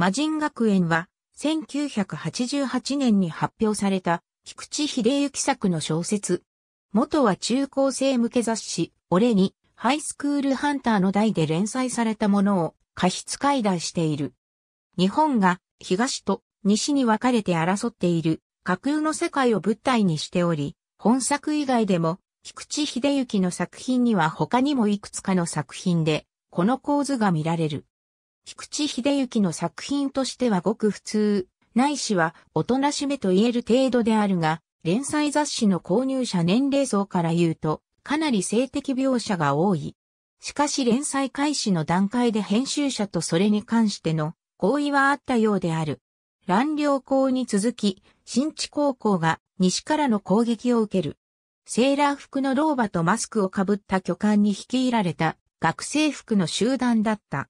魔人学園は、1988年に発表された、菊池秀幸作の小説。元は中高生向け雑誌、俺に、ハイスクールハンターの題で連載されたものを、過失解題している。日本が、東と西に分かれて争っている、架空の世界を舞台にしており、本作以外でも、菊池秀幸の作品には他にもいくつかの作品で、この構図が見られる。菊池秀幸の作品としてはごく普通、ないしはおとなしめと言える程度であるが、連載雑誌の購入者年齢層から言うと、かなり性的描写が多い。しかし連載開始の段階で編集者とそれに関しての合意はあったようである。乱了校に続き、新地高校が西からの攻撃を受ける。セーラー服の老婆とマスクをかぶった巨漢に率いられた学生服の集団だった。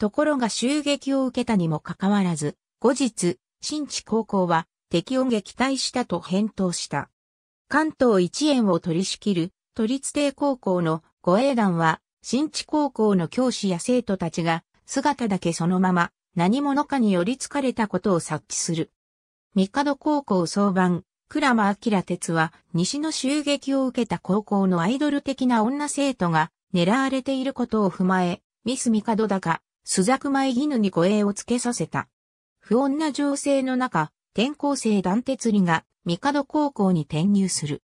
ところが襲撃を受けたにもかかわらず、後日、新地高校は敵を撃退したと返答した。関東一円を取り仕切る都立帝高校の護衛団は、新地高校の教師や生徒たちが姿だけそのまま何者かに寄りかれたことを察知する。三角高校総番、倉間明哲は西の襲撃を受けた高校のアイドル的な女生徒が狙われていることを踏まえ、ミス三角だが朱雀前犬に護衛をつけさせた。不穏な情勢の中、転校生断鉄理が、帝高校に転入する。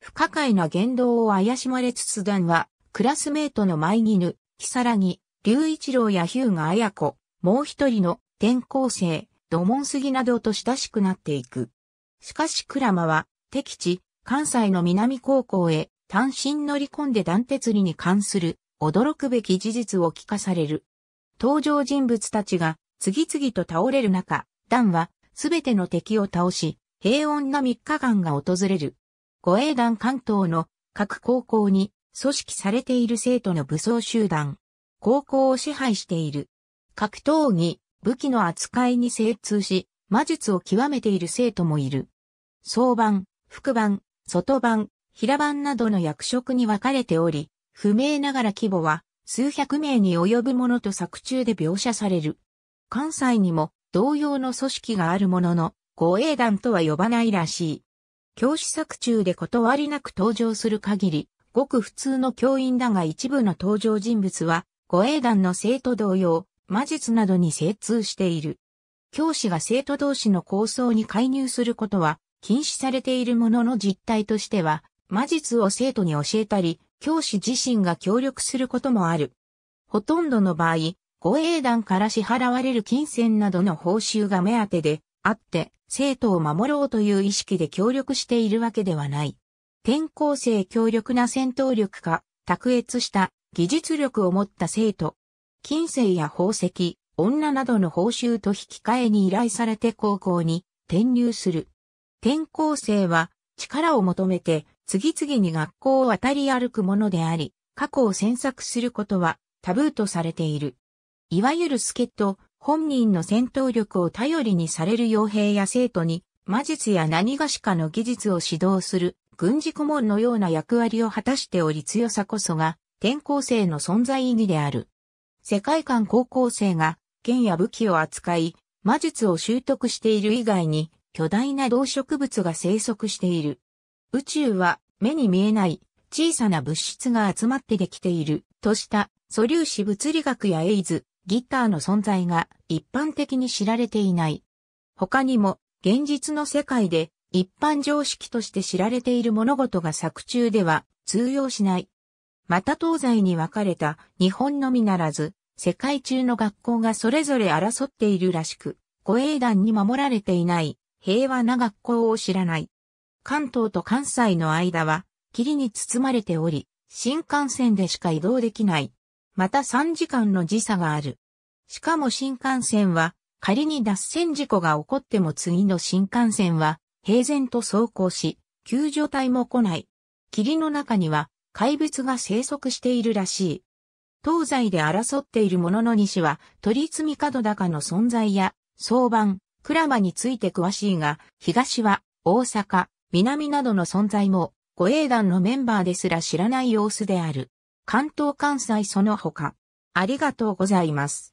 不可解な言動を怪しまれつつ団は、クラスメートの前犬、木更木、龍一郎や日向綾子、もう一人の転校生、土門杉などと親しくなっていく。しかし鞍馬は、敵地、関西の南高校へ単身乗り込んで断鉄理に関する驚くべき事実を聞かされる。登場人物たちが次々と倒れる中、ダンはすべての敵を倒し、平穏な3日間が訪れる。護衛団関東の各高校に組織されている生徒の武装集団。高校を支配している。格闘技、武器の扱いに精通し、魔術を極めている生徒もいる。相番、副番、外番、平番などの役職に分かれており、不明ながら規模は数百名に及ぶものと作中で描写される。関西にも同様の組織があるものの、護衛団とは呼ばないらしい。教師作中で断りなく登場する限り、ごく普通の教員だが一部の登場人物は、護衛団の生徒同様、魔術などに精通している。教師が生徒同士の構想に介入することは禁止されているものの実態としては、魔術を生徒に教えたり、教師自身が協力することもある。ほとんどの場合、護衛団から支払われる金銭などの報酬が目当てであって、生徒を守ろうという意識で協力しているわけではない。転校生強力な戦闘力か、卓越した技術力を持った生徒。金銭や宝石、女などの報酬と引き換えに依頼されて高校に転入する。転校生は力を求めて次々に学校を渡り歩くものであり、過去を詮索することはタブーとされている。いわゆる助っ人、本人の戦闘力を頼りにされる傭兵や生徒に、魔術や何がしかの技術を指導する、軍事顧問のような役割を果たしており強さこそが、転校生の存在意義である。世界観高校生が、剣や武器を扱い、魔術を習得している以外に、巨大な動植物が生息している。宇宙は目に見えない小さな物質が集まってできているとした素粒子物理学やエイズ、ギターの存在が一般的に知られていない。他にも現実の世界で一般常識として知られている物事が作中では通用しない。また東西に分かれた日本のみならず、世界中の学校がそれぞれ争っているらしく、護衛団に守られていない平和な学校を知らない。関東と関西の間は、霧に包まれており、新幹線でしか移動できない。また3時間の時差がある。しかも新幹線は、仮に脱線事故が起こっても次の新幹線は、平然と走行し、救助隊も来ない。霧の中には、怪物が生息しているらしい。東西で争っているものの西は、取り積角高の存在や、相番、鞍馬について詳しいが、東は、大阪、南などの存在も、護衛団のメンバーですら知らない様子である。関東関西その他。ありがとうございます。